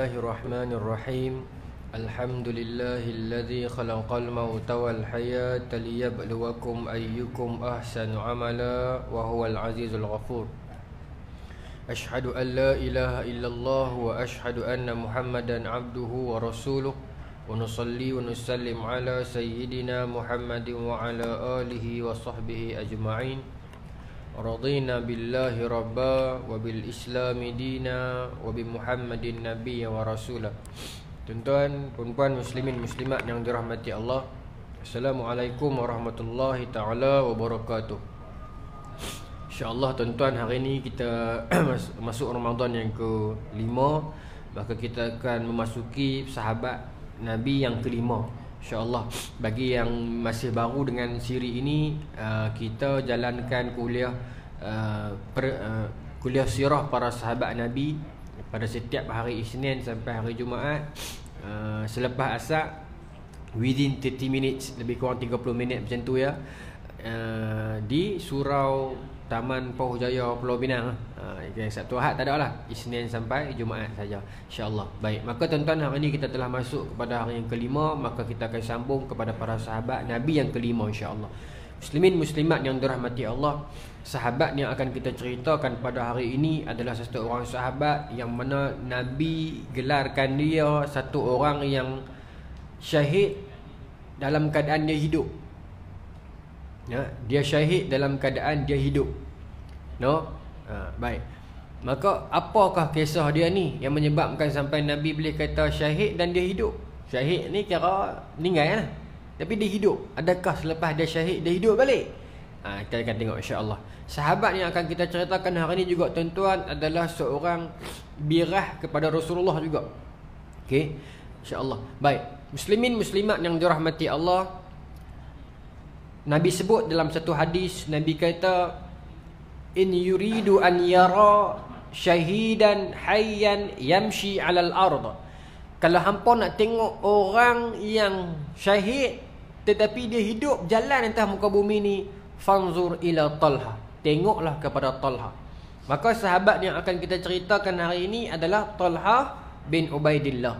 الله الرحمن الرحيم الحمد لله الذي خلق الموت والحياة ليبلوكم أيكم أحسن عملا وهو العزيز الغفور أشهد أن لا إله إلا الله وأشهد أن محمدا عبده ورسوله ونصلي ونسلم على سيدنا محمد وعلى آله وصحبه أجمعين رضينا بالله ربا وبالإسلام دينا وبمحمد النبي ورسولا Tuan-tuan, puan-puan muslimin muslimat yang dirahmati Allah Assalamualaikum warahmatullahi ta'ala wabarakatuh InsyaAllah tuan-tuan hari ini kita masuk Ramadan yang ke-5 Maka kita akan memasuki sahabat Nabi yang kelima. InsyaAllah Bagi yang masih baru dengan siri ini uh, Kita jalankan kuliah uh, per, uh, Kuliah sirah para sahabat Nabi Pada setiap hari Isnin sampai hari Jumaat uh, Selepas asak Within 30 minutes Lebih kurang 30 minit macam tu ya uh, Di surau Taman Pauh Jaya Pulau Pinang ah. Ha, itu yang Sabtu Ahad tak ada lah. Isnin sampai Jumaat saja. Insya-Allah. Baik, maka tuan-tuan hari ini kita telah masuk kepada hari yang kelima, maka kita akan sambung kepada para sahabat Nabi yang kelima insya-Allah. Muslimin muslimat yang dirahmati Allah, sahabat yang akan kita ceritakan pada hari ini adalah satu orang sahabat yang mana Nabi gelarkan dia satu orang yang syahid dalam keadaan dia hidup ya dia syahid dalam keadaan dia hidup no ha, baik maka apakah kisah dia ni yang menyebabkan sampai nabi boleh kata syahid dan dia hidup syahid ni kira meninggal lah tapi dia hidup adakah selepas dia syahid dia hidup balik ha, kita akan tengok insyaallah sahabat yang akan kita ceritakan hari ni juga tuan-tuan adalah seorang birah kepada rasulullah juga okey insyaallah baik muslimin muslimat yang dirahmati Allah Nabi sebut dalam satu hadis Nabi kata In yuridu an yara syahidan hayyan yamshi alal ard Kalau hampa nak tengok orang yang syahid Tetapi dia hidup jalan entah muka bumi ni Fanzur ila talha Tengoklah kepada talha Maka sahabat yang akan kita ceritakan hari ini adalah Talha bin Ubaidillah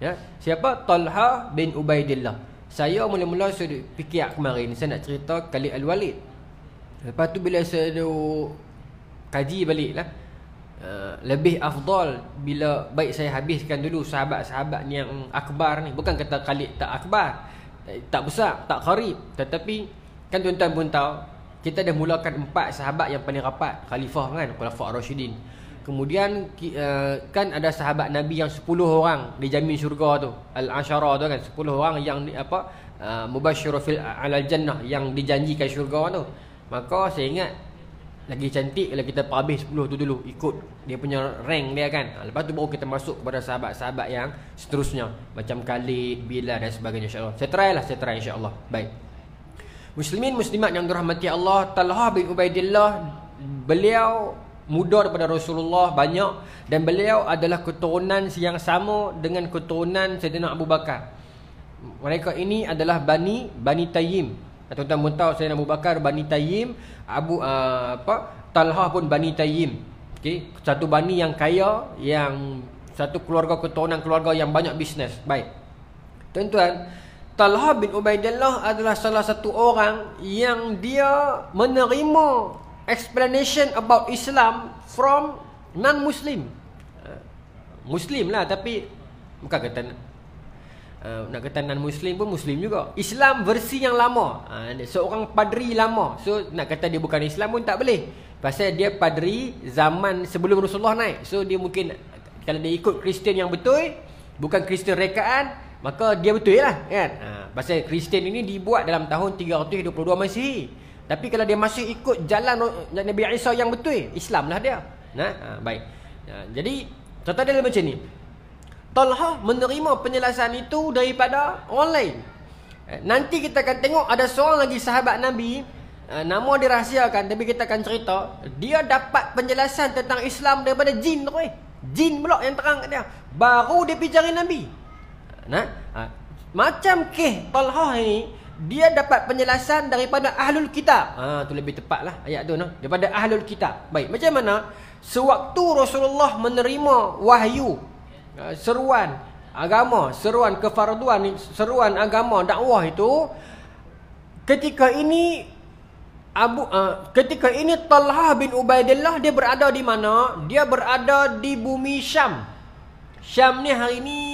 ya? Siapa? Talha bin Ubaidillah saya mula-mula saya fikir kemarin saya nak cerita Khalid Al-Walid. Lepas tu bila saya ada kaji balik lah. Eh, lebih afdal bila baik saya habiskan dulu sahabat-sahabat ni yang akbar ni. Bukan kata Khalid tak akbar. Eh, tak besar, tak kharib. Tetapi kan tuan-tuan pun tahu kita dah mulakan empat sahabat yang paling rapat. Khalifah kan, Khalifah Rashidin. Kemudian eh, kan ada sahabat Nabi yang 10 orang dijamin syurga tu. Al-Asyara tu kan 10 orang yang apa eh, mubasyyiru fil al-jannah yang dijanjikan syurga tu. Maka saya ingat lagi cantik kalau kita habis 10 tu dulu ikut dia punya rank dia kan. Ha, lepas tu baru kita masuk kepada sahabat-sahabat yang seterusnya macam Khalid, Bilal dan sebagainya insya-Allah. Saya try lah, saya try insya-Allah. Baik. Muslimin muslimat yang dirahmati Allah, Talha bin Ubaidillah beliau muda daripada Rasulullah banyak dan beliau adalah keturunan yang sama dengan keturunan Saidina Abu Bakar. Mereka ini adalah Bani Bani Tayyim. atau tuan pun tahu Saidina Abu Bakar Bani Tayyim, Abu uh, apa Talha pun Bani Tayyim. Okey, satu bani yang kaya yang satu keluarga keturunan keluarga yang banyak bisnes. Baik. Tuan-tuan, Talha bin Ubaidillah adalah salah satu orang yang dia menerima explanation about Islam from non-Muslim. Uh, Muslim lah tapi bukan kata uh, nak kata non-Muslim pun Muslim juga. Islam versi yang lama. Uh, seorang padri lama. So nak kata dia bukan Islam pun tak boleh. Pasal dia padri zaman sebelum Rasulullah naik. So dia mungkin kalau dia ikut Kristian yang betul bukan Kristian rekaan maka dia betul lah kan. Uh, pasal Kristian ini dibuat dalam tahun 322 masih. Tapi kalau dia masih ikut jalan Nabi Isa yang betul Islamlah dia nah, ha, Baik ha, Jadi cerita dia macam ni Talha menerima penjelasan itu Daripada orang lain eh, Nanti kita akan tengok Ada seorang lagi sahabat Nabi eh, Nama dirahsiakan Tapi kita akan cerita Dia dapat penjelasan tentang Islam Daripada jin tu eh Jin pula yang terang kat dia Baru dia pergi Nabi nah, ha, Macam ke? Talha ini dia dapat penjelasan daripada ahlul kitab. Ha tu lebih tepatlah ayat tu noh daripada ahlul kitab. Baik, macam mana sewaktu Rasulullah menerima wahyu eh, seruan agama, seruan kefarduan seruan agama dakwah itu ketika ini Abu uh, ketika ini Talha bin Ubaidillah dia berada di mana? Dia berada di bumi Syam. Syam ni hari ni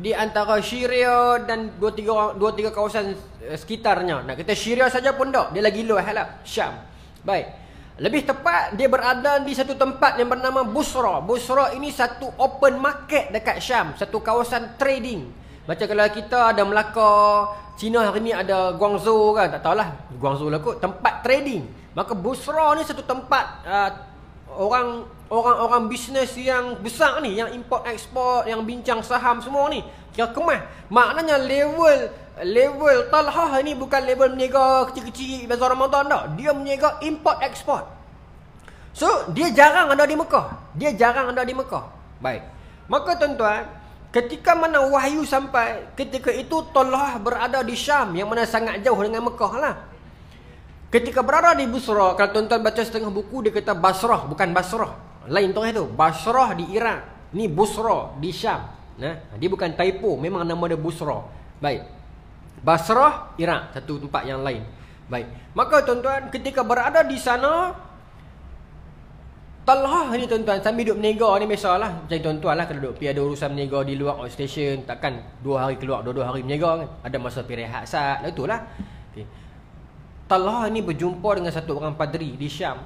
di antara Syria dan dua tiga dua tiga kawasan eh, sekitarnya. Nak kita Syria saja pun dok dia lagi luas lah Syam. Baik. Lebih tepat dia berada di satu tempat yang bernama Busra. Busra ini satu open market dekat Syam, satu kawasan trading. Macam kalau kita ada Melaka, Cina hari ni ada Guangzhou kan, tak tahulah Guangzhou lah kot, tempat trading. Maka Busra ni satu tempat uh, orang orang-orang bisnes yang besar ni yang import export yang bincang saham semua ni kira kemas maknanya level level talhah ni bukan level meniaga kecil-kecil bazar Ramadan dah dia meniaga import export so dia jarang ada di Mekah dia jarang ada di Mekah baik maka tuan-tuan ketika mana wahyu sampai ketika itu talhah berada di Syam yang mana sangat jauh dengan Mekah lah Ketika berada di Busra, kalau tuan-tuan baca setengah buku, dia kata Basrah, bukan Basrah. Lain tokoh tu Basrah di Iraq Ni Busra di Syam nah, Dia bukan typo Memang nama dia Busra Baik Basrah Iraq Satu tempat yang lain Baik Maka tuan-tuan ketika berada di sana Talhah ni tuan-tuan Sambil duduk menega ni biasalah Macam tuan-tuan lah Kalau duduk pergi ada urusan menega di luar outstation Takkan dua hari keluar Dua-dua hari menega kan Ada masa pergi rehat saat Lalu tu okay. Talhah ni berjumpa dengan satu orang padri di Syam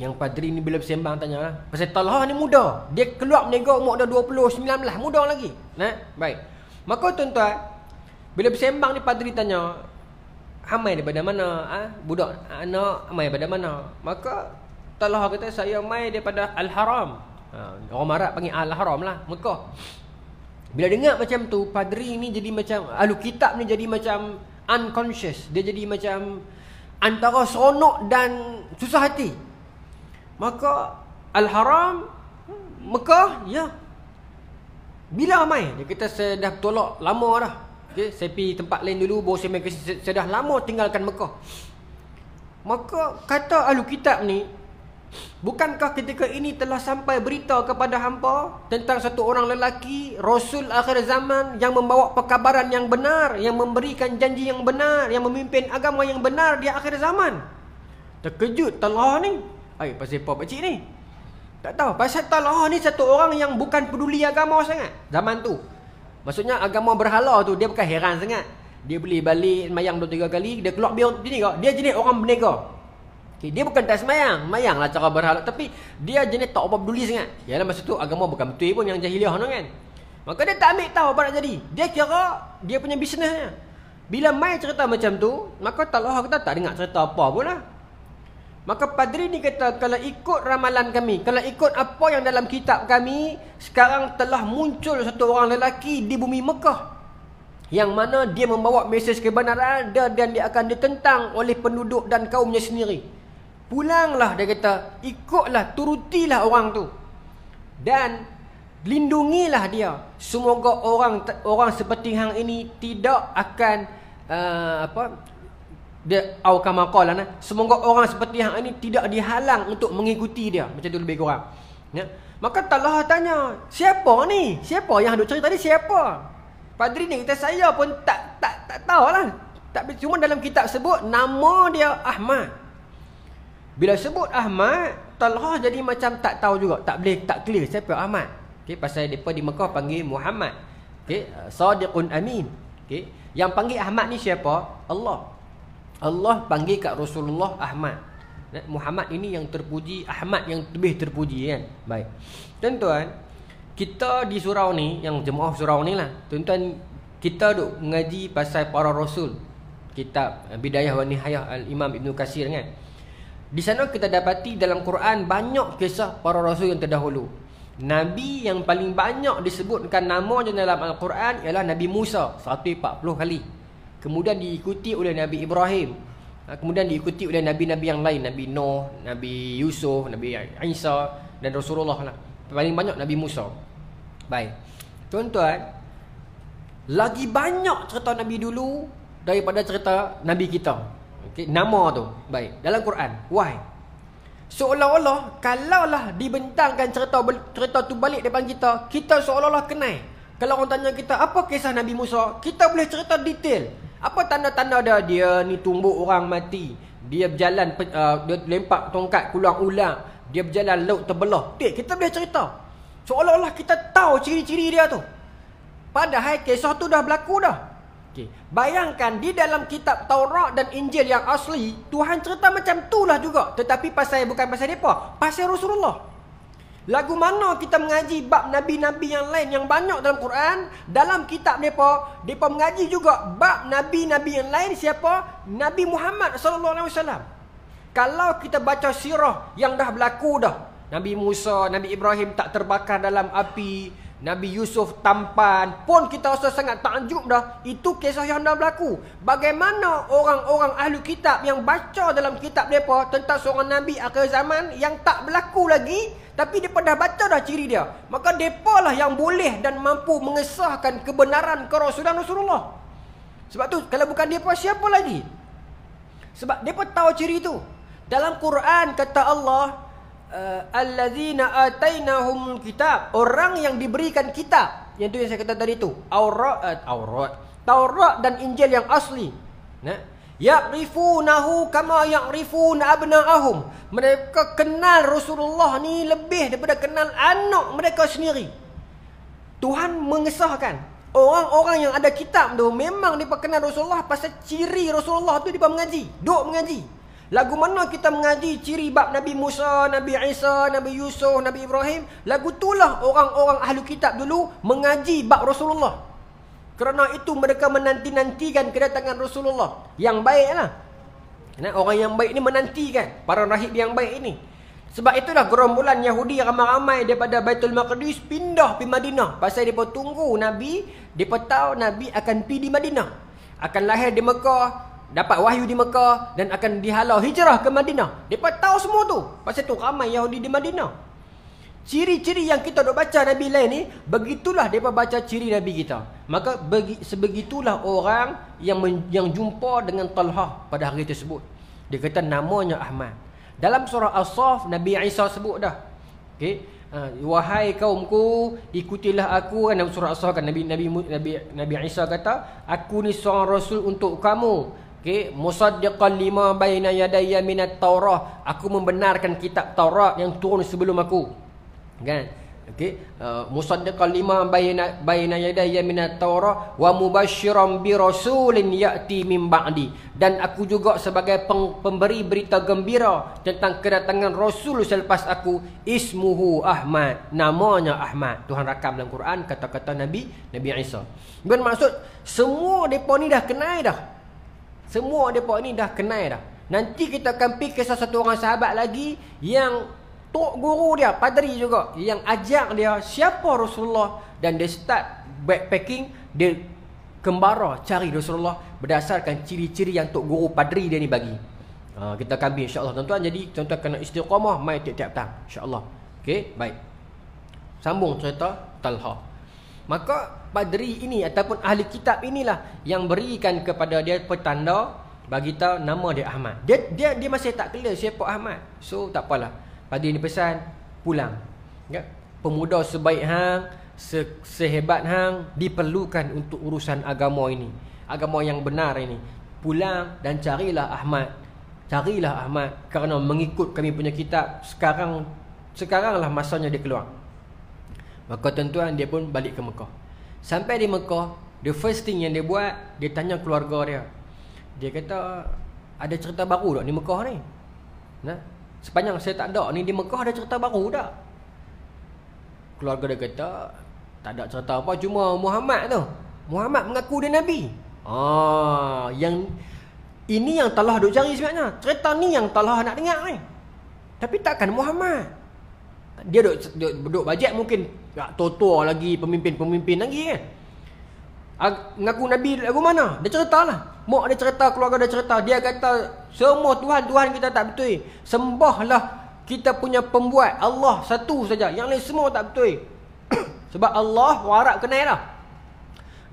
yang padri ni bila bersembang tanya lah. Pasal Talha ni muda. Dia keluar meniaga umur dah 20, 19. Muda lagi. Nah, Baik. Maka tuan-tuan. Bila bersembang ni padri tanya. Amai daripada mana? Ha? Budak anak amai daripada mana? Maka Talha kata saya amai daripada Al-Haram. Ha, orang Arab panggil Al-Haram lah. Mekah. Bila dengar macam tu. Padri ni jadi macam. Ahlu kitab ni jadi macam. Unconscious. Dia jadi macam. Antara seronok dan susah hati. Maka Al-Haram Mekah Ya Bila mai Dia kata saya dah tolak lama dah okay, Saya pergi tempat lain dulu Baru saya, saya dah lama tinggalkan Mekah Maka kata Al-Kitab ni Bukankah ketika ini telah sampai berita kepada hampa Tentang satu orang lelaki Rasul akhir zaman Yang membawa perkabaran yang benar Yang memberikan janji yang benar Yang memimpin agama yang benar di akhir zaman Terkejut telah ni Hai, pasal apa pakcik ni? Tak tahu. Pasal talah ni satu orang yang bukan peduli agama sangat. Zaman tu. Maksudnya agama berhala tu dia bukan heran sangat. Dia beli balik mayang dua tiga kali. Dia keluar biar sini kau. Dia jenis orang berniaga. Okay, dia bukan tak semayang. Semayang lah cara berhala. Tapi dia jenis tak apa peduli sangat. Yalah masa tu agama bukan betul pun yang jahiliah tu kan. Maka dia tak ambil tahu apa nak jadi. Dia kira dia punya bisnesnya. Bila Mai cerita macam tu, maka Talha kata tak dengar cerita apa pun lah. Maka padri ni kata kalau ikut ramalan kami, kalau ikut apa yang dalam kitab kami, sekarang telah muncul satu orang lelaki di bumi Mekah. Yang mana dia membawa mesej kebenaran dan dia akan ditentang oleh penduduk dan kaumnya sendiri. Pulanglah dia kata, ikutlah, turutilah orang tu. Dan lindungilah dia. Semoga orang orang seperti hang ini tidak akan uh, apa dia au kama qala nah semoga orang seperti hang ni tidak dihalang untuk mengikuti dia macam tu lebih kurang ya maka Talha tanya siapa ni siapa yang duk cerita tadi siapa padri ni kita saya pun tak tak tak tahulah tak cuma dalam kitab sebut nama dia Ahmad bila sebut Ahmad Talha jadi macam tak tahu juga tak boleh tak clear siapa Ahmad okey pasal depa di Mekah panggil Muhammad okey sadiqun amin okey yang panggil Ahmad ni siapa Allah Allah panggil kat Rasulullah Ahmad Muhammad ini yang terpuji Ahmad yang lebih terpuji kan Baik Tuan-tuan Kita di surau ni Yang jemaah surau ni lah Tuan-tuan Kita duk mengaji pasal para Rasul Kitab eh, Bidayah wa Nihayah Al-Imam Ibn Kasir kan Di sana kita dapati dalam Quran Banyak kisah para Rasul yang terdahulu Nabi yang paling banyak disebutkan namanya dalam Al-Quran Ialah Nabi Musa 140 kali kemudian diikuti oleh Nabi Ibrahim ha, kemudian diikuti oleh nabi-nabi yang lain Nabi Noh, Nabi Yusuf, Nabi Isa dan Rasulullah lah. Paling banyak Nabi Musa. Baik. Tuan-tuan, lagi banyak cerita nabi dulu daripada cerita nabi kita. Okay, nama tu. Baik. Dalam Quran, why? Seolah-olah kalaulah dibentangkan cerita cerita tu balik depan kita, kita seolah-olah kenai. Kalau orang tanya kita apa kisah Nabi Musa, kita boleh cerita detail. Apa tanda-tanda dia dia ni tumbuk orang mati? Dia berjalan uh, dia lempak tongkat keluar ulang Dia berjalan laut terbelah. Dek, kita boleh cerita. Seolah-olah kita tahu ciri-ciri dia tu. Padahal kisah tu dah berlaku dah. Okay. Bayangkan di dalam kitab Taurat dan Injil yang asli Tuhan cerita macam tu lah juga Tetapi pasal bukan pasal mereka Pasal Rasulullah Lagu mana kita mengaji bab nabi-nabi yang lain yang banyak dalam Quran, dalam kitab depa, depa mengaji juga bab nabi-nabi yang lain siapa? Nabi Muhammad sallallahu alaihi wasallam. Kalau kita baca sirah yang dah berlaku dah. Nabi Musa, Nabi Ibrahim tak terbakar dalam api, Nabi Yusuf tampan pun kita rasa sangat takjub dah. Itu kisah yang dah berlaku. Bagaimana orang-orang ahli kitab yang baca dalam kitab mereka tentang seorang Nabi akhir zaman yang tak berlaku lagi. Tapi mereka dah baca dah ciri dia. Maka mereka lah yang boleh dan mampu mengesahkan kebenaran kerasulan Rasulullah. Sebab tu kalau bukan mereka siapa lagi? Sebab mereka tahu ciri itu. Dalam Quran kata Allah uh, alladzina atainahum kitab orang yang diberikan kitab yang tu yang saya kata tadi tu aurat aurat taurat dan injil yang asli nah yaqrifunahu kama ya'rifuna abna'ahum mereka kenal rasulullah ni lebih daripada kenal anak mereka sendiri Tuhan mengesahkan orang-orang yang ada kitab tu memang dia kenal rasulullah pasal ciri rasulullah tu dia mengaji duk mengaji Lagu mana kita mengaji ciri bab Nabi Musa, Nabi Isa, Nabi Yusuf, Nabi Ibrahim. Lagu itulah orang-orang ahlu kitab dulu mengaji bab Rasulullah. Kerana itu mereka menanti-nantikan kedatangan Rasulullah. Yang baiklah. Orang yang baik ini menantikan para rahib yang baik ini. Sebab itulah gerombolan Yahudi ramai-ramai daripada Baitul Maqdis pindah pergi Madinah. Pasal mereka tunggu Nabi, mereka tahu Nabi akan pergi di Madinah. Akan lahir di Mekah dapat wahyu di Mekah dan akan dihalau hijrah ke Madinah. Depa tahu semua tu. Pasal tu ramai Yahudi di Madinah. Ciri-ciri yang kita dok baca Nabi lain ni, begitulah depa baca ciri Nabi kita. Maka begi, sebegitulah orang yang men, yang jumpa dengan Talhah pada hari tersebut. Dia kata namanya Ahmad. Dalam surah As-Saff Nabi Isa sebut dah. Okey, ha, wahai kaumku, ikutilah aku kan dalam surah as kan Nabi Nabi Nabi Isa kata, aku ni seorang rasul untuk kamu. Okay. Musaddiqan lima bayna yadaya minat Taurah. Aku membenarkan kitab Taurat yang turun sebelum aku. Kan? Okay. Uh, Musaddiqan lima bayna, bayna yadaya minat Taurah. Wa mubashiram bi rasulin ya'ti min ba'di. Dan aku juga sebagai peng, pemberi berita gembira tentang kedatangan Rasul selepas aku. Ismuhu Ahmad. Namanya Ahmad. Tuhan rakam dalam Quran kata-kata Nabi Nabi Isa. Bermaksud semua mereka ni dah kenai dah. Semua mereka ni dah kenal dah. Nanti kita akan pergi kisah satu orang sahabat lagi yang tok guru dia, padri juga. Yang ajak dia siapa Rasulullah. Dan dia start backpacking, dia kembara cari Rasulullah berdasarkan ciri-ciri yang tok guru padri dia ni bagi. Ha, kita akan pergi insyaAllah tuan-tuan. Jadi tuan-tuan kena istiqamah mai tiap-tiap petang. InsyaAllah. Okay, baik. Sambung cerita Talha. Maka padri ini ataupun ahli kitab inilah yang berikan kepada dia petanda bagi tahu nama dia Ahmad. Dia dia dia masih tak clear siapa Ahmad. So tak apalah. Padri ini pesan pulang. Ya. Pemuda sebaik hang, se sehebat hang diperlukan untuk urusan agama ini. Agama yang benar ini. Pulang dan carilah Ahmad. Carilah Ahmad kerana mengikut kami punya kitab sekarang sekaranglah masanya dia keluar. Maka tuan dia pun balik ke Mekah. Sampai di Mekah The first thing yang dia buat Dia tanya keluarga dia Dia kata Ada cerita baru tak di Mekah ni nah? Sepanjang saya tak ada ni Di Mekah ada cerita baru tak Keluarga dia kata Tak ada cerita apa Cuma Muhammad tu Muhammad mengaku dia Nabi Ah, Yang Ini yang telah duk cari sebenarnya Cerita ni yang telah nak dengar ni Tapi takkan Muhammad dia duduk, duduk, duduk bajet mungkin tak toto lagi pemimpin-pemimpin lagi kan. Ag- ngaku Nabi lagu mana? Dia ceritalah. Mak dia cerita, keluarga dia cerita. Dia kata semua Tuhan, Tuhan kita tak betul. Sembahlah kita punya pembuat. Allah satu saja. Yang lain semua tak betul. Sebab Allah warak kenal lah.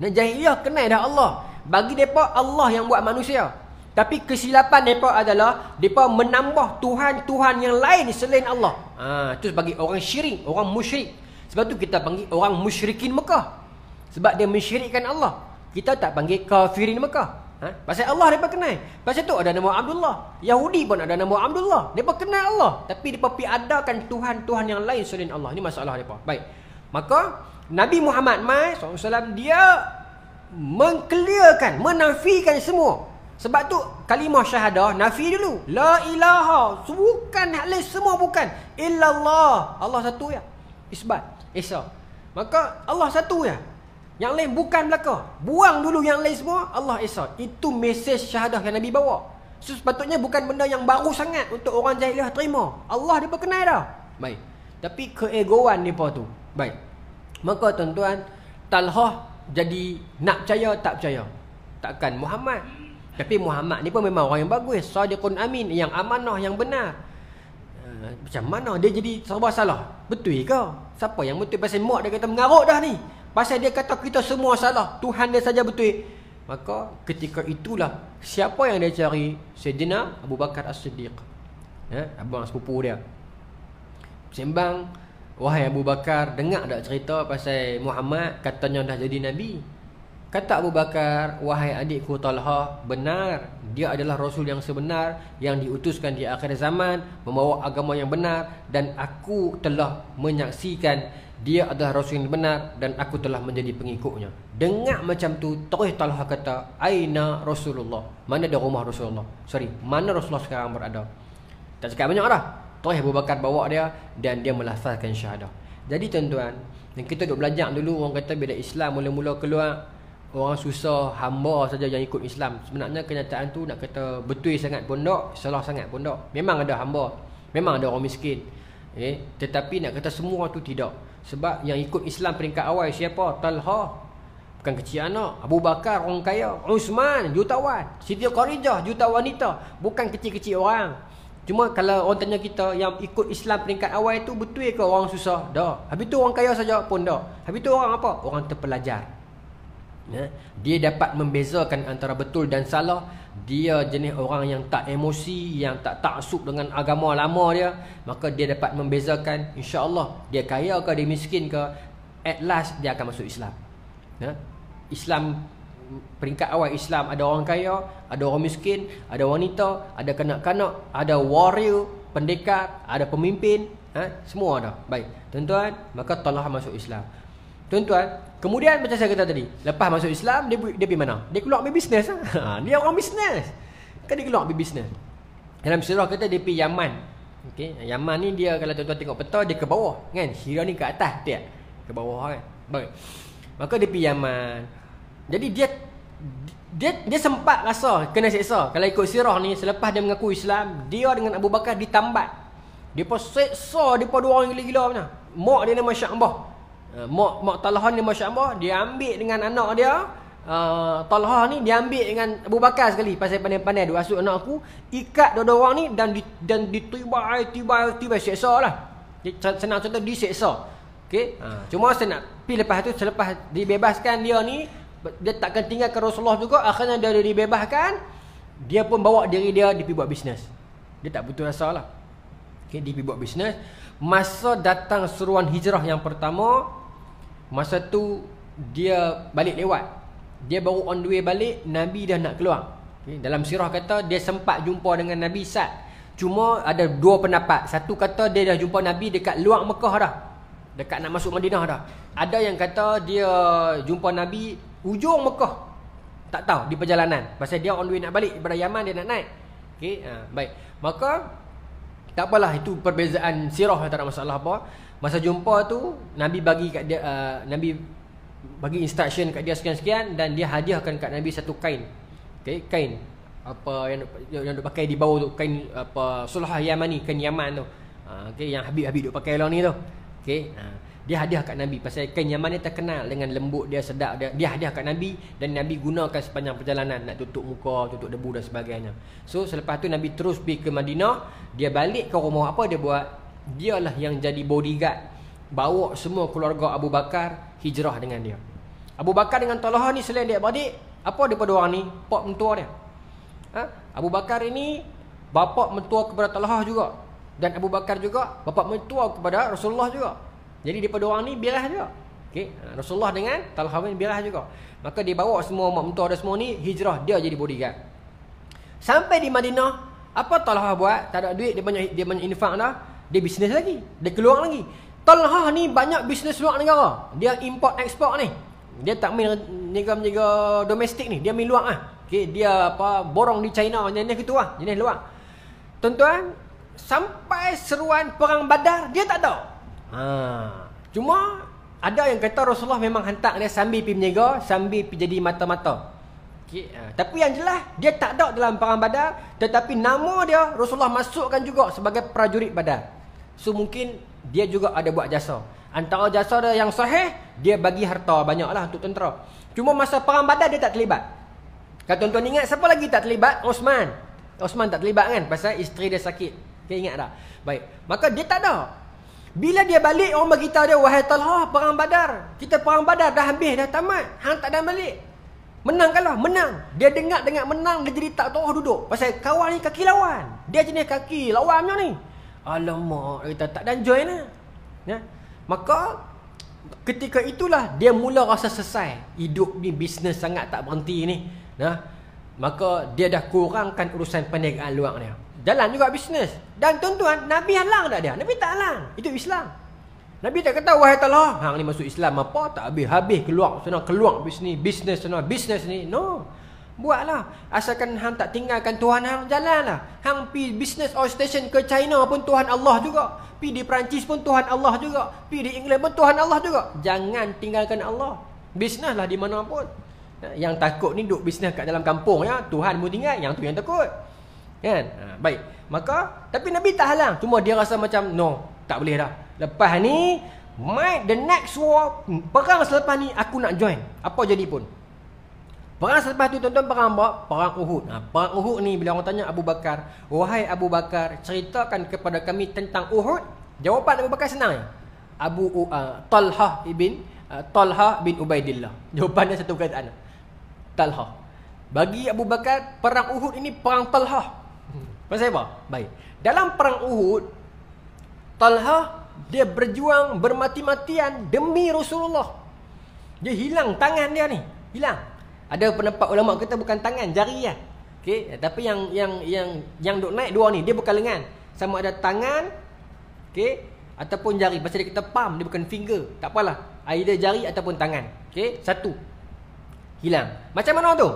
dah. Nak jahiliah kenal dah Allah. Bagi mereka Allah yang buat manusia. Tapi kesilapan mereka adalah mereka menambah Tuhan-Tuhan yang lain selain Allah. Ha, bagi orang syirik, orang musyrik. Sebab tu kita panggil orang musyrikin Mekah. Sebab dia mensyirikkan Allah. Kita tak panggil kafirin Mekah. Ha? Pasal Allah mereka kenal. Pasal tu ada nama Abdullah. Yahudi pun ada nama Abdullah. Mereka kenal Allah. Tapi mereka piadakan Tuhan-Tuhan yang lain selain Allah. Ini masalah mereka. Baik. Maka Nabi Muhammad Mai SAW dia mengkelirkan, menafikan semua. Sebab tu kalimah syahadah nafi dulu. La ilaha. Bukan halis semua bukan. Illallah. Allah satu ya. Isbat. Isa. Maka Allah satu ya. Yang lain bukan belaka. Buang dulu yang lain semua. Allah Isa. Itu mesej syahadah yang Nabi bawa. So, sepatutnya bukan benda yang baru sangat untuk orang jahiliah terima. Allah dia berkenal dah. Baik. Tapi keegoan dia tu. Baik. Maka tuan-tuan, talhah jadi nak percaya tak percaya. Takkan Muhammad. Tapi Muhammad ni pun memang orang yang bagus. Sadiqun amin. Yang amanah, yang benar. Eh, macam mana dia jadi serba salah? Betul ke? Siapa yang betul pasal mak dia kata mengarut dah ni. Pasal dia kata kita semua salah. Tuhan dia saja betul. Maka ketika itulah siapa yang dia cari? Sayyidina Abu Bakar As-Siddiq. Ya, abang sepupu dia. Sembang. Wahai Abu Bakar, dengar tak cerita pasal Muhammad katanya dah jadi Nabi? Kata Abu Bakar, wahai adikku Talha, benar dia adalah rasul yang sebenar yang diutuskan di akhir zaman membawa agama yang benar dan aku telah menyaksikan dia adalah rasul yang benar dan aku telah menjadi pengikutnya. Dengar macam tu, terus Talha kata, "Aina Rasulullah?" Mana dia rumah Rasulullah? Sorry, mana Rasulullah sekarang berada? Tak cakap banyak dah. Terus Abu Bakar bawa dia dan dia melafazkan syahadah. Jadi tuan-tuan, yang kita duk belajar dulu orang kata bila Islam mula-mula keluar orang susah hamba saja yang ikut Islam sebenarnya kenyataan tu nak kata betul sangat pondok salah sangat pondok memang ada hamba memang ada orang miskin eh? tetapi nak kata semua tu tidak sebab yang ikut Islam peringkat awal siapa Talha bukan kecil anak Abu Bakar orang kaya Uthman jutawan Siti Khadijah juta wanita bukan kecil-kecil orang cuma kalau orang tanya kita yang ikut Islam peringkat awal itu betul ke orang susah dah habis tu orang kaya saja pondok habis tu orang apa orang terpelajar ya. Dia dapat membezakan antara betul dan salah Dia jenis orang yang tak emosi Yang tak taksub dengan agama lama dia Maka dia dapat membezakan InsyaAllah dia kaya ke dia miskin ke At last dia akan masuk Islam ya. Islam Peringkat awal Islam ada orang kaya Ada orang miskin Ada wanita Ada kanak-kanak Ada warrior Pendekat Ada pemimpin ha? Semua ada Baik Tuan-tuan Maka telah masuk Islam Tuan-tuan, kemudian macam saya kata tadi, lepas masuk Islam dia dia pergi mana? Dia keluar pergi bisnes ah. dia orang bisnes. Kan dia keluar pergi bisnes. Dalam sirah kata dia pergi Yaman. Okey, Yaman ni dia kalau tuan-tuan tengok peta dia ke bawah kan? Hira ni ke atas dia. Ke bawah kan. Baik. Maka dia pergi Yaman. Jadi dia dia dia sempat rasa kena seksa. Kalau ikut sirah ni selepas dia mengaku Islam, dia dengan Abu Bakar ditambat. Depa seksa depa dua orang gila-gila punya. Mak dia nama Syekh Abah. Eh, mak mak Talha ni Masya Allah dia ambil dengan anak dia Uh, eh, Talha ni dia ambil dengan Abu Bakar sekali pasal pandai-pandai dia asuh anak aku ikat dua-dua orang ni dan di, dan ditiba tiba tiba seksa lah senang contoh diseksa Okay, uh. Ha. cuma saya nak pi lepas tu selepas dibebaskan dia ni dia takkan tinggalkan Rasulullah juga akhirnya dia, dibebaskan dia pun bawa diri dia dia pergi buat bisnes dia tak butuh rasa lah okey dia pergi buat bisnes Masa datang seruan hijrah yang pertama Masa tu Dia balik lewat Dia baru on the way balik Nabi dah nak keluar okay. Dalam sirah kata Dia sempat jumpa dengan Nabi Sad Cuma ada dua pendapat Satu kata dia dah jumpa Nabi dekat luar Mekah dah Dekat nak masuk Madinah dah Ada yang kata dia jumpa Nabi Ujung Mekah Tak tahu di perjalanan Pasal dia on the way nak balik Daripada Yaman dia nak naik okay. ha, Baik Maka tak apalah itu perbezaan sirah tak ada masalah apa. Masa jumpa tu Nabi bagi kat dia uh, Nabi bagi instruction kat dia sekian-sekian dan dia hadiahkan kat Nabi satu kain. Okey, kain apa yang yang dok pakai di bawah tu kain apa sulhah Yamani kain Yaman tu. Ah uh, okay, yang Habib-habib dok pakai lah ni tu. Okey. Uh dia hadiah kat Nabi pasal kain Yaman ni terkenal dengan lembut dia sedap dia, dia hadiah kat Nabi dan Nabi gunakan sepanjang perjalanan nak tutup muka tutup debu dan sebagainya so selepas tu Nabi terus pergi ke Madinah dia balik ke rumah apa dia buat dialah yang jadi bodyguard bawa semua keluarga Abu Bakar hijrah dengan dia Abu Bakar dengan Talha ni selain dia beradik apa daripada orang ni pak mentua dia ha? Abu Bakar ini bapa mentua kepada Talha juga dan Abu Bakar juga bapa mentua kepada Rasulullah juga jadi daripada orang ni birah juga. Okey, Rasulullah dengan Talha bin birah juga. Maka dia bawa semua mak mentua dan semua ni hijrah dia jadi bodyguard. Sampai di Madinah, apa Talha buat? Tak ada duit, dia banyak dia banyak infak dah. Dia bisnes lagi. Dia keluar lagi. Talha ni banyak bisnes luar negara. Dia import export ni. Dia tak main negara-negara domestik ni. Dia main luar ah. Okey, dia apa borong di China jenis gitu ah, jenis luar. Tentuan sampai seruan perang Badar, dia tak tahu. Ha. Cuma ada yang kata Rasulullah memang hantar dia sambil pergi menjaga, sambil pergi jadi mata-mata. Okay. Ha. Tapi yang jelas, dia tak ada dalam perang badar. Tetapi nama dia, Rasulullah masukkan juga sebagai prajurit badar. So mungkin dia juga ada buat jasa. Antara jasa dia yang sahih, dia bagi harta banyaklah untuk tentera. Cuma masa perang badar dia tak terlibat. Kalau tuan-tuan ingat, siapa lagi tak terlibat? Osman. Osman tak terlibat kan? Pasal isteri dia sakit. Okay, ingat tak? Baik. Maka dia tak ada. Bila dia balik orang bagi tahu dia wahai Talhah perang Badar. Kita perang Badar dah habis dah tamat. Hang tak ada balik. Menang kalah, menang. Dia dengar dengan menang dia jadi tak tahu duduk. Pasal kawan ni kaki lawan. Dia jenis kaki lawan macam ni. Alamak, kita eh, tak dan join lah. Ya. Maka ketika itulah dia mula rasa selesai. Hidup ni bisnes sangat tak berhenti ni. Nah. Ya. Maka dia dah kurangkan urusan perniagaan luar dia jalan juga bisnes. Dan tuan-tuan, Nabi halang tak dia? Nabi tak halang. Itu Islam. Nabi tak kata, wahai Allah, hang ni masuk Islam apa? Tak habis-habis keluar senang keluar bisnes, bisnes senang bisnes ni. No. Buatlah. Asalkan hang tak tinggalkan Tuhan hang, jalanlah. Hang pi bisnes or station ke China pun Tuhan Allah juga. Pi di Perancis pun Tuhan Allah juga. Pi di England pun Tuhan Allah juga. Jangan tinggalkan Allah. Bisnes lah di mana pun. Yang takut ni duk bisnes kat dalam kampung ya. Tuhan mu tinggal. Yang tu yang takut. Kan? Ha, baik. Maka tapi Nabi tak halang. Cuma dia rasa macam no, tak boleh dah. Lepas ni my the next war perang selepas ni aku nak join. Apa jadi pun. Perang selepas tu tuan-tuan perang apa? Perang Uhud. Ha, perang Uhud ni bila orang tanya Abu Bakar, "Wahai Abu Bakar, ceritakan kepada kami tentang Uhud." Jawapan Abu Bakar senang. Ya? Abu uh, Talha ibn uh, Talha bin Ubaidillah. Jawapannya satu perkataan. Talha. Bagi Abu Bakar, perang Uhud ini perang Talha. Pasal apa? Baik. Dalam perang Uhud, Talha dia berjuang bermati-matian demi Rasulullah. Dia hilang tangan dia ni. Hilang. Ada pendapat ulama kita bukan tangan, jari ya. Okay, tapi yang yang yang yang duk naik dua ni, dia bukan lengan. Sama ada tangan okay, ataupun jari. Pasal dia kata palm, dia bukan finger. Tak apalah. aida jari ataupun tangan. Okay, satu. Hilang. Macam mana tu?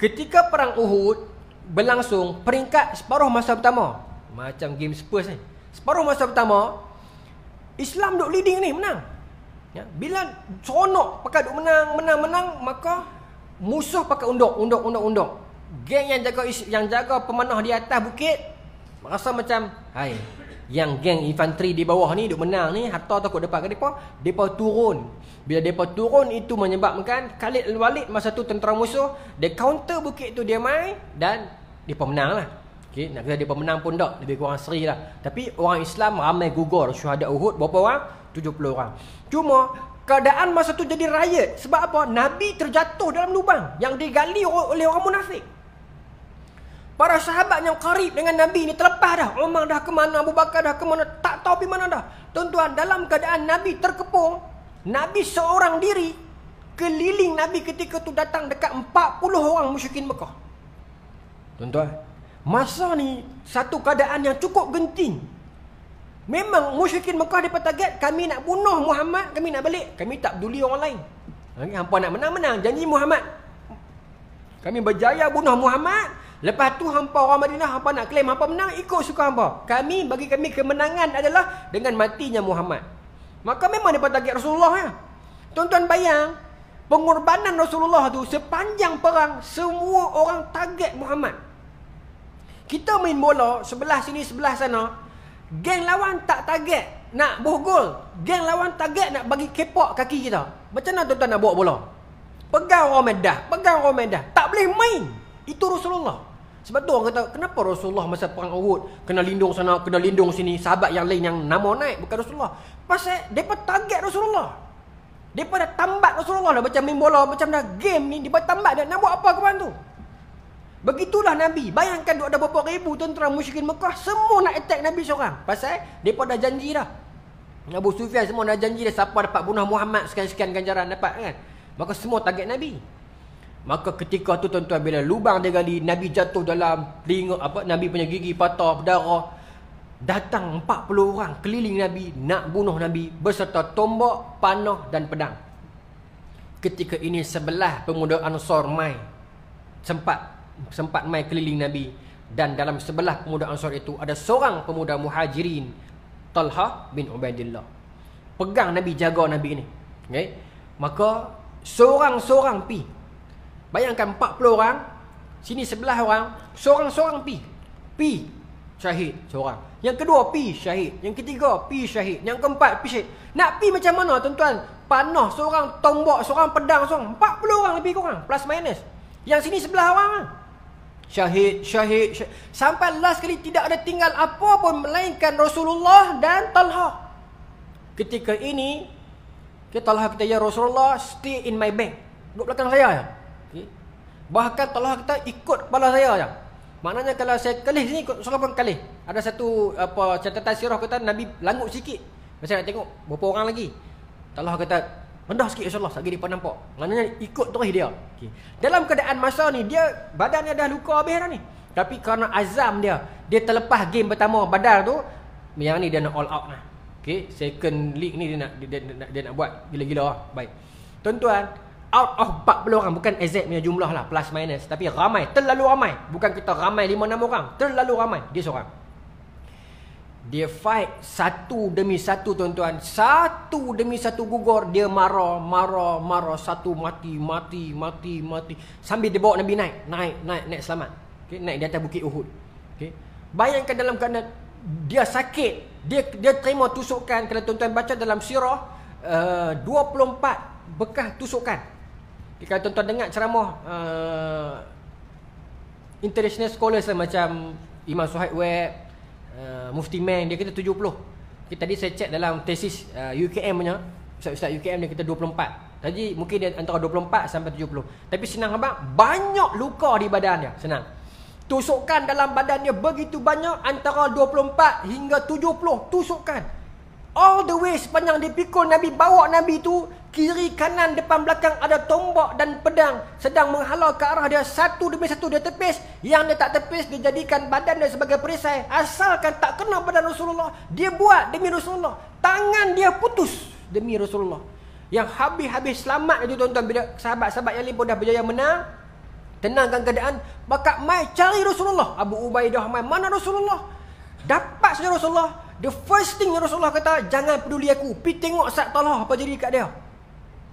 Ketika perang Uhud, berlangsung peringkat separuh masa pertama. Macam game Spurs ni. Separuh masa pertama, Islam duk leading ni menang. Ya, bila seronok pakai duk menang, menang, menang, maka musuh pakai undok undok undok undok Geng yang jaga yang jaga pemanah di atas bukit rasa macam hai yang geng infanteri di bawah ni duk menang ni harta takut depan ke depa depa turun bila depa turun itu menyebabkan Khalid Al-Walid masa tu tentera musuh dia counter bukit tu dia mai dan dia pemenang lah okay. Nak kata dia pemenang pun tak Lebih kurang seri lah Tapi orang Islam ramai gugur Syuhada Uhud berapa orang? 70 orang Cuma keadaan masa tu jadi riot Sebab apa? Nabi terjatuh dalam lubang Yang digali oleh orang munafik Para sahabat yang karib dengan Nabi ni terlepas dah Umar dah ke mana, Abu Bakar dah ke mana Tak tahu pergi mana dah Tuan-tuan dalam keadaan Nabi terkepung Nabi seorang diri Keliling Nabi ketika tu datang dekat 40 orang musyukin Mekah Tuan-tuan, masa ni satu keadaan yang cukup genting. Memang musyrikin Mekah dapat target kami nak bunuh Muhammad, kami nak balik. Kami tak peduli orang lain. Kami ha, nak menang-menang janji Muhammad. Kami berjaya bunuh Muhammad, lepas tu hangpa orang Madinah hangpa nak claim hangpa menang ikut suka hangpa. Kami bagi kami kemenangan adalah dengan matinya Muhammad. Maka memang dapat target Rasulullah ya. Tuan-tuan bayang pengorbanan Rasulullah tu sepanjang perang semua orang target Muhammad. Kita main bola sebelah sini sebelah sana. Geng lawan tak target nak boh gol. Geng lawan target nak bagi kepak kaki kita. Macam mana tuan-tuan nak buat bola? Pegang orang Medah, pegang orang Medah. Tak boleh main. Itu Rasulullah. Sebab tu orang kata, kenapa Rasulullah masa perang Uhud kena lindung sana, kena lindung sini, sahabat yang lain yang nama naik bukan Rasulullah. Pasal depa target Rasulullah. Depa dah tambat Rasulullah dah macam main bola, macam dah game ni depa tambat dah nak buat apa ke tu? Begitulah Nabi. Bayangkan ada beberapa ribu tentera musyrikin Mekah. Semua nak attack Nabi seorang. Pasal eh, mereka dah janji dah. Abu Sufyan semua dah janji dah. Siapa dapat bunuh Muhammad sekian-sekian ganjaran dapat kan. Maka semua target Nabi. Maka ketika tu tuan-tuan bila lubang dia gali. Nabi jatuh dalam telinga. Apa, Nabi punya gigi patah berdarah. Datang 40 orang keliling Nabi. Nak bunuh Nabi. beserta tombak, panah dan pedang. Ketika ini sebelah pemuda Ansar main. Sempat sempat mai keliling Nabi dan dalam sebelah pemuda Ansar itu ada seorang pemuda Muhajirin Talha bin Ubaidillah. Pegang Nabi jaga Nabi ini. Okey. Maka seorang-seorang pi. Bayangkan 40 orang, sini sebelah orang, seorang-seorang pi. Pi syahid seorang. Yang kedua pi syahid, yang ketiga pi syahid, yang keempat pi syahid. Nak pi macam mana tuan-tuan? Panah seorang, tombak seorang, pedang seorang, 40 orang lebih kurang plus minus. Yang sini sebelah orang ah syahid, syahid, syahid. Sampai last kali tidak ada tinggal apa pun melainkan Rasulullah dan Talha. Ketika ini, kita Talha kata, Ya Rasulullah, stay in my bank. Duduk belakang saya. Ya. Okay. Bahkan Talha kata, ikut kepala saya. Ya. Maknanya kalau saya kelih sini, ikut Rasulullah pun kalih. Ada satu apa catatan sirah kata, Nabi langut sikit. Masa nak tengok, berapa orang lagi? Talha kata, rendah sikit insyaallah sagi depa nampak maknanya ikut terus dia okey dalam keadaan masa ni dia badannya dah luka habis dah ni tapi kerana azam dia dia terlepas game pertama badar tu yang ni dia nak all out lah okey second league ni dia nak dia, dia, dia, dia nak buat gila-gila lah baik tuan-tuan out of 40 orang bukan exact punya jumlah lah plus minus tapi ramai terlalu ramai bukan kita ramai 5 6 orang terlalu ramai dia seorang dia fight satu demi satu tuan-tuan. Satu demi satu gugur. Dia marah, marah, marah. Satu mati, mati, mati, mati. Sambil dia bawa Nabi naik. Naik, naik, naik selamat. Okay? Naik di atas bukit Uhud. Okay? Bayangkan dalam keadaan dia sakit. Dia dia terima tusukan. Kalau tuan-tuan baca dalam sirah. Eh, uh, 24 bekas tusukan. Okay, kalau tuan-tuan dengar ceramah. Uh, international scholars lah, macam Imam Suhaid Webb. Uh, Mufti Meng dia kata 70 Tadi saya check dalam tesis uh, UKM punya Ustaz-ustaz UKM dia kata 24 Tadi mungkin dia antara 24 sampai 70 Tapi senang abang Banyak luka di badan dia Senang Tusukan dalam badan dia begitu banyak Antara 24 hingga 70 Tusukan All the way sepanjang dipikul Nabi bawa Nabi tu Kiri kanan depan belakang ada tombak dan pedang sedang menghalau ke arah dia satu demi satu dia tepis yang dia tak tepis dia jadikan badan dia sebagai perisai asalkan tak kena badan Rasulullah dia buat demi Rasulullah tangan dia putus demi Rasulullah yang habis-habis selamat itu tuan-tuan bila sahabat-sahabat yang lipo dah berjaya menang tenangkan keadaan maka mai cari Rasulullah Abu Ubaidah mai mana Rasulullah dapat saja Rasulullah the first thing Rasulullah kata jangan peduli aku pi tengok Sa'd Talhah apa jadi dekat dia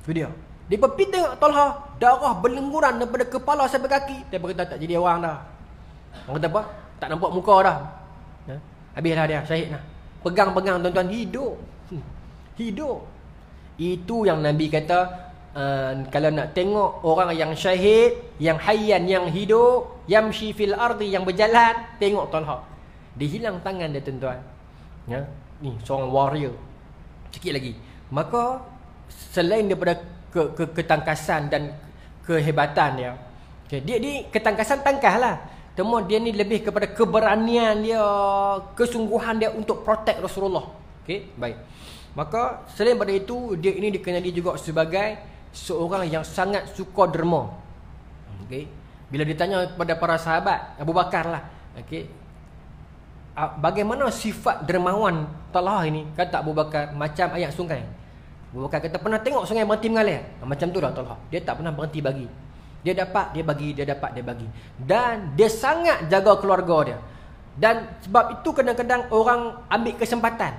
itu dia. Dia pergi tengok Talha, darah berlengguran daripada kepala sampai kaki. Dia kata tak jadi orang dah. Orang kata apa? Tak nampak muka dah. Ya? Habislah dia, syahid lah. Pegang-pegang tuan-tuan, hidup. Hmm. hidup. Itu yang Nabi kata, uh, kalau nak tengok orang yang syahid, yang hayyan, yang hidup, yang syifil ardi, yang berjalan, tengok Talha. Dia hilang tangan dia tuan-tuan. Ya? seorang warrior. Sikit lagi. Maka, selain daripada ke, ke, ketangkasan dan kehebatan ya. dia. Okay. Dia ni ketangkasan tangkah lah. Temu dia ni lebih kepada keberanian dia, kesungguhan dia untuk protect Rasulullah. Okay, baik. Maka selain daripada itu, dia ini dikenali juga sebagai seorang yang sangat suka derma. Okay. Bila ditanya kepada para sahabat, Abu Bakar lah. Okay. Bagaimana sifat dermawan Talha ini? Kata Abu Bakar, macam ayat sungai. Bukan kata pernah tengok sungai berhenti mengalir. Ah, macam tu lah Tuan Dia tak pernah berhenti bagi. Dia dapat, dia bagi, dia dapat, dia bagi. Dan dia sangat jaga keluarga dia. Dan sebab itu kadang-kadang orang ambil kesempatan.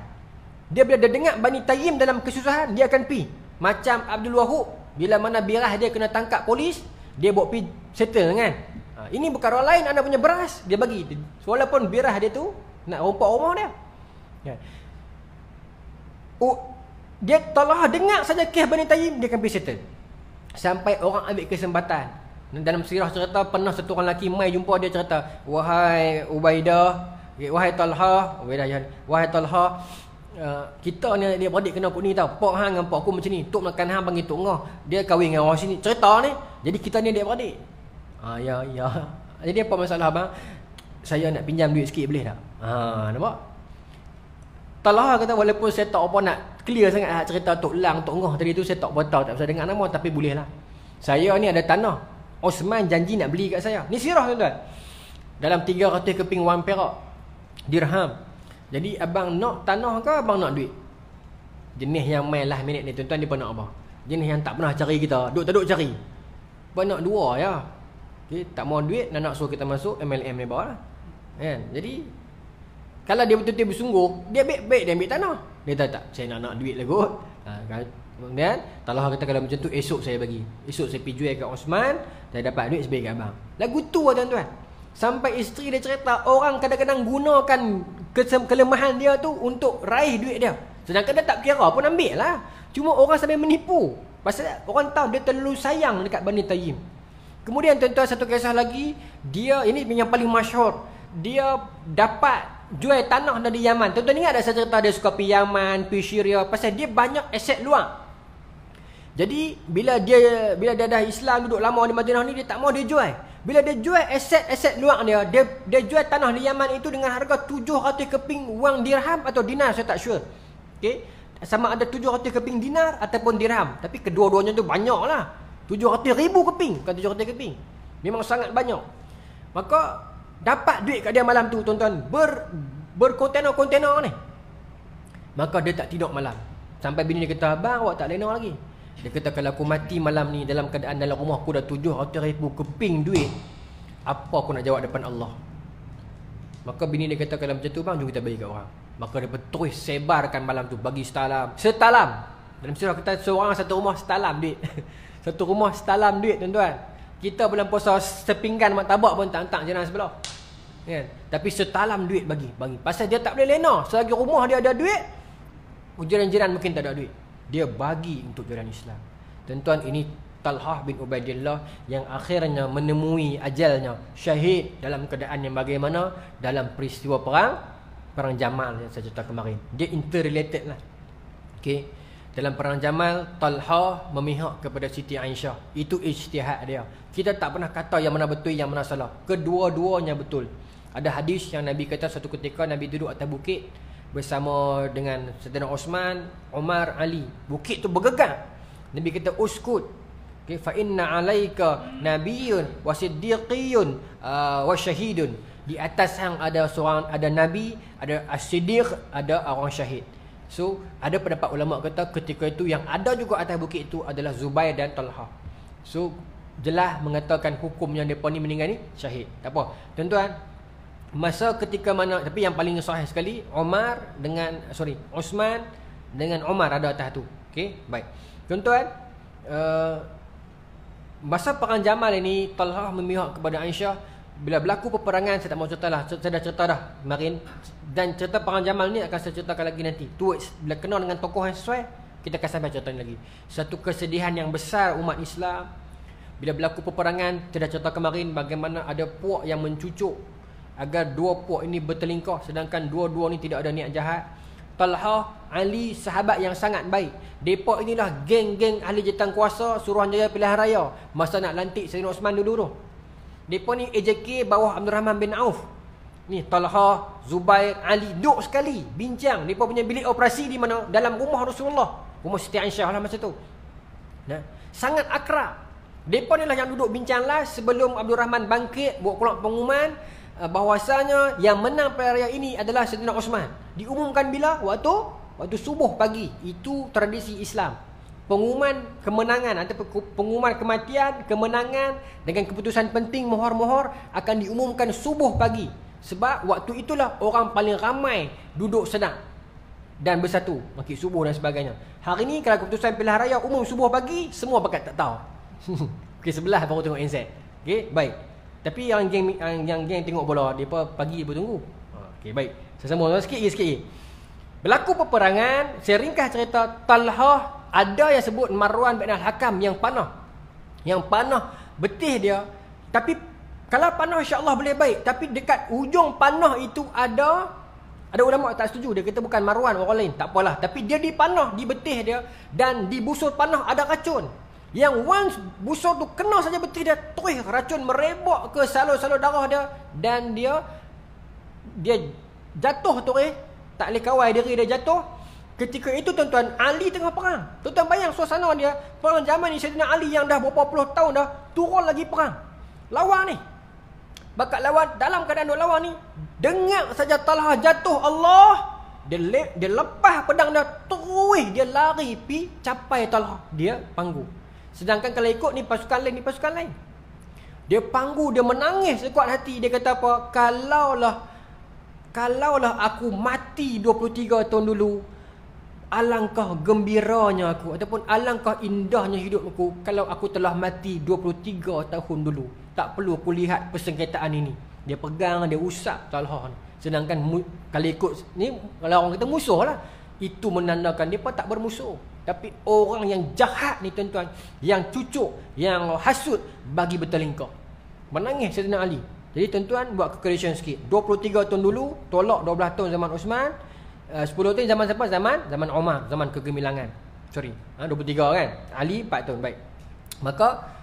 Dia bila dia dengar Bani Tayyim dalam kesusahan, dia akan pi. Macam Abdul Wahub. Bila mana birah dia kena tangkap polis, dia buat pi settle kan. Ah, ini bukan orang lain, anda punya beras. Dia bagi. Walaupun birah dia tu, nak rompak rumah dia. Ya. Dia telah dengar saja kes Bani Taim Dia akan pergi Sampai orang ambil kesempatan Dalam sirah cerita Pernah satu orang lelaki mai jumpa dia cerita Wahai Ubaidah Wahai Talha Ubaidah Wahai Talha eh, kita ni dia beradik kena aku ni tau Pak hang dengan Pak aku macam ni Tok makan Han panggil Tok Ngah Dia kahwin dengan orang sini Cerita ni Jadi kita ni dia beradik Ha ya ya Jadi apa masalah bang Saya nak pinjam duit sikit boleh tak Ha nampak Talha kata walaupun saya tak apa nak clear sangat lah cerita Tok Lang, Tok Ngoh tadi tu saya tak tahu tak pasal dengan nama tapi boleh lah. Saya ni ada tanah. Osman janji nak beli kat saya. Ni sirah tuan-tuan. Dalam 300 keping wang perak. Dirham. Jadi abang nak tanah ke abang nak duit? Jenis yang main last minit ni tuan-tuan dia pun nak apa? Jenis yang tak pernah cari kita. Duk tak duk cari. Pun nak dua ya. Okay, tak mau duit nak nak suruh kita masuk MLM ni bawah lah. Kan? Jadi kalau dia betul-betul bersungguh, dia baik baik dia ambil tanah. Dia tak tak saya nak nak duit lah kot. Ha, kan? Kemudian Talah kata kalau macam tu Esok saya bagi Esok saya pergi jual kat Osman Saya dapat duit sebagai kat abang Lagu tu lah tuan-tuan Sampai isteri dia cerita Orang kadang-kadang gunakan Kelemahan dia tu Untuk raih duit dia Sedangkan dia tak kira pun ambil lah Cuma orang sampai menipu Pasal orang tahu dia terlalu sayang Dekat Bani Tayyim Kemudian tuan-tuan satu kisah lagi Dia ini yang paling masyur Dia dapat jual tanah di Yaman. Tuan-tuan ingat tak cerita dia suka pergi Yaman, pergi Syria. Pasal dia banyak aset luar. Jadi bila dia bila dia dah Islam duduk lama di Madinah ni dia tak mau dia jual. Bila dia jual aset-aset luar dia, dia dia jual tanah di Yaman itu dengan harga 700 keping wang dirham atau dinar saya tak sure. Okey. Sama ada 700 keping dinar ataupun dirham. Tapi kedua-duanya tu banyaklah. 700 ribu keping bukan 700 keping. Memang sangat banyak. Maka dapat duit kat dia malam tu tuan-tuan ber berkontena-kontena ni maka dia tak tidur malam sampai bini dia kata abang awak tak lena lagi dia kata kalau aku mati malam ni dalam keadaan dalam rumah aku dah tujuh ribu keping duit apa aku nak jawab depan Allah maka bini dia kata kalau macam tu bang jom kita bagi kat orang maka dia betul sebarkan malam tu bagi setalam setalam dalam surah kita seorang satu rumah setalam duit satu rumah setalam duit tuan-tuan kita bulan puasa sepinggan mak tabak pun tak hantar jenang sebelah Yeah. Kan? Tapi setalam duit bagi, bagi. Pasal dia tak boleh lena. Selagi rumah dia ada duit, jiran-jiran mungkin tak ada duit. Dia bagi untuk jiran Islam. Tentuan ini Talha bin Ubaidillah yang akhirnya menemui ajalnya syahid dalam keadaan yang bagaimana dalam peristiwa perang perang Jamal yang saya cerita kemarin. Dia interrelated lah. Okay, Dalam perang Jamal, Talha memihak kepada Siti Aisyah. Itu ijtihad dia. Kita tak pernah kata yang mana betul, yang mana salah. Kedua-duanya betul. Ada hadis yang Nabi kata satu ketika Nabi duduk atas bukit bersama dengan Saidina Osman, Omar, Ali. Bukit tu bergegar. Nabi kata uskut. Okay. Fa inna alaika nabiyun wa siddiqiyun uh, wa syahidun. Di atas hang ada seorang ada nabi, ada as-siddiq, ada orang syahid. So, ada pendapat ulama kata ketika itu yang ada juga atas bukit itu adalah Zubair dan Talha. So, jelas mengatakan hukum yang depa ni meninggal ni syahid. Tak apa. Tuan-tuan, masa ketika mana tapi yang paling sahih sekali Omar dengan sorry Osman dengan Omar ada atas tu okey baik tuan-tuan eh, masa perang Jamal ini Talhah memihak kepada Aisyah bila berlaku peperangan saya tak mau ceritalah saya dah cerita dah kemarin dan cerita perang Jamal ni akan saya ceritakan lagi nanti tu bila kena dengan tokoh yang sesuai kita akan sampai cerita lagi satu kesedihan yang besar umat Islam bila berlaku peperangan saya dah cerita kemarin bagaimana ada puak yang mencucuk agar dua puak ini bertelingkah sedangkan dua-dua ni tidak ada niat jahat. Talhah, Ali sahabat yang sangat baik. Depa inilah geng-geng ahli jentang kuasa Suruhanjaya Pilihan Raya masa nak lantik Saidina Osman dulu tu. Depa ni AJK bawah Abdul Rahman bin Auf. Ni Talhah, Zubair, Ali duk sekali bincang. Depa punya bilik operasi di mana? Dalam rumah Rasulullah. Rumah Siti Aisyah lah masa tu. Nah, sangat akrab. Depa ni lah yang duduk bincang lah sebelum Abdul Rahman bangkit buat keluar pengumuman Eh, bahawasanya yang menang pada raya ini adalah Saidina Osman. Diumumkan bila? Waktu waktu subuh pagi. Itu tradisi Islam. Pengumuman kemenangan atau pengumuman kematian, kemenangan dengan keputusan penting mohor-mohor akan diumumkan subuh pagi. Sebab waktu itulah orang paling ramai duduk senang dan bersatu. Makin subuh dan sebagainya. Hari ini kalau keputusan pilihan raya umum subuh pagi, semua bakat tak tahu. Okey sebelah baru tengok NZ. Okey, baik. Tapi yang geng yang, yang geng tengok bola, depa pagi depa tunggu. Ah. Okay baik. Saya sambung sikit lagi sikit Berlaku peperangan, saya ringkas cerita Talha ada yang sebut Marwan bin Al-Hakam yang panah. Yang panah betih dia. Tapi kalau panah insya-Allah boleh baik, tapi dekat ujung panah itu ada ada ulama tak setuju dia kata bukan Marwan orang lain tak apalah tapi dia dipanah di betih dia dan di busur panah ada racun yang once busur tu kena saja betis dia Terus racun merebak ke salur-salur darah dia Dan dia Dia jatuh terus eh, Tak boleh kawal diri dia jatuh Ketika itu tuan-tuan Ali tengah perang Tuan-tuan bayang suasana dia Perang zaman ni Syedina Ali yang dah berapa puluh tahun dah Turun lagi perang Lawan ni Bakat lawan dalam keadaan duk lawan ni Dengar saja talah jatuh Allah dia, le, dia lepas pedang dia Terus dia lari pi capai talah Dia panggung Sedangkan kalau ikut ni pasukan lain, ni pasukan lain. Dia panggu, dia menangis sekuat hati. Dia kata apa? Kalaulah, kalaulah aku mati 23 tahun dulu, alangkah gembiranya aku. Ataupun alangkah indahnya hidup aku kalau aku telah mati 23 tahun dulu. Tak perlu aku lihat persengketaan ini. Dia pegang, dia usap talha. Sedangkan kalau ikut, ni kalau orang kata musuh lah. Itu menandakan mereka tak bermusuh. Tapi orang yang jahat ni tuan-tuan. Yang cucuk. Yang hasut. Bagi bertelingkar. Menangis Syedina Ali. Jadi tuan-tuan buat calculation sikit. 23 tahun dulu. Tolak 12 tahun zaman Osman. 10 eh, tahun zaman siapa? Zaman zaman Omar. Zaman kegemilangan. Sorry. 23 ha, kan? Ali 4 tahun. Baik. Maka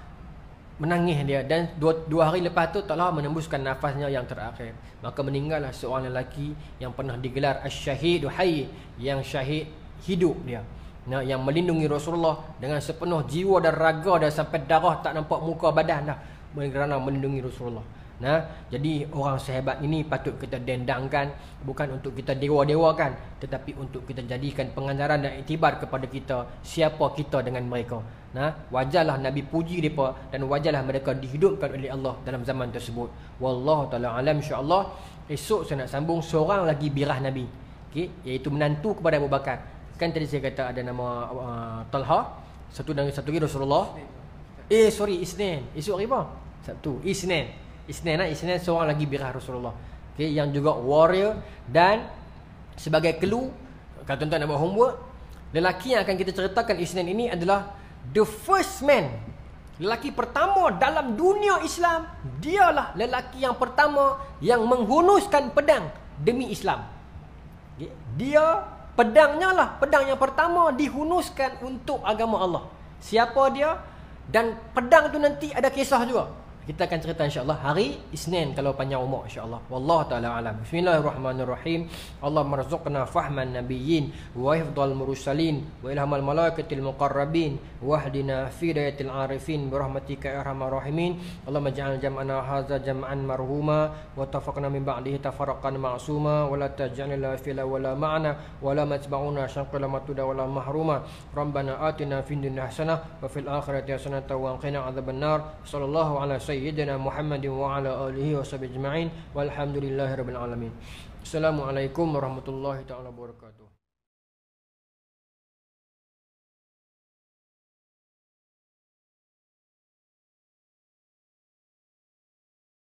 menangis dia dan dua, dua hari lepas tu taklah menembuskan nafasnya yang terakhir maka meninggallah seorang lelaki yang pernah digelar asy-syahidu hayy yang syahid hidup dia nah yang melindungi Rasulullah dengan sepenuh jiwa dan raga dan sampai darah tak nampak muka badan dah kerana melindungi Rasulullah Nah, jadi orang sehebat ini patut kita dendangkan bukan untuk kita dewa-dewakan tetapi untuk kita jadikan pengajaran dan iktibar kepada kita siapa kita dengan mereka. Nah, wajarlah Nabi puji mereka dan wajarlah mereka dihidupkan oleh Allah dalam zaman tersebut. Wallahu taala alam insya-Allah esok saya nak sambung seorang lagi birah Nabi. Okey, iaitu menantu kepada Abu Bakar. Kan tadi saya kata ada nama uh, Talha, satu dan satu lagi Rasulullah. Eh sorry Isnin. Esok hari apa? Sabtu. Isnin. Isnin lah Isnin seorang lagi birah Rasulullah okay, Yang juga warrior Dan Sebagai clue Kalau tuan-tuan nak buat homework Lelaki yang akan kita ceritakan Isnin ini adalah The first man Lelaki pertama dalam dunia Islam Dialah lelaki yang pertama Yang menghunuskan pedang Demi Islam okay. Dia pedangnya lah Pedang yang pertama dihunuskan Untuk agama Allah Siapa dia Dan pedang tu nanti ada kisah juga kita akan cerita insyaAllah hari Isnin kalau panjang umur insyaAllah Wallah ta'ala alam Bismillahirrahmanirrahim Allah merzuqna fahman nabiyyin Wa ifdal murusalin Wa ilhamal malakatil muqarrabin Wahdina fidayatil arifin Berahmatika irhamar ya rahimin Allah maja'al jam'ana haza jam'an marhuma Wa tafakna min ba'dihi tafarakan ma'asuma Wa la taj'alila fila wa la ma'ana Wa la majba'una syangkila matuda wa la mahruma Rambana atina fin dunia hasanah Wa fil akhirat ya sanata wa anqina azab an-nar Sallallahu alaihi سيدنا محمد وعلى آله وصحبه أجمعين والحمد لله رب العالمين السلام عليكم ورحمة الله تعالى وبركاته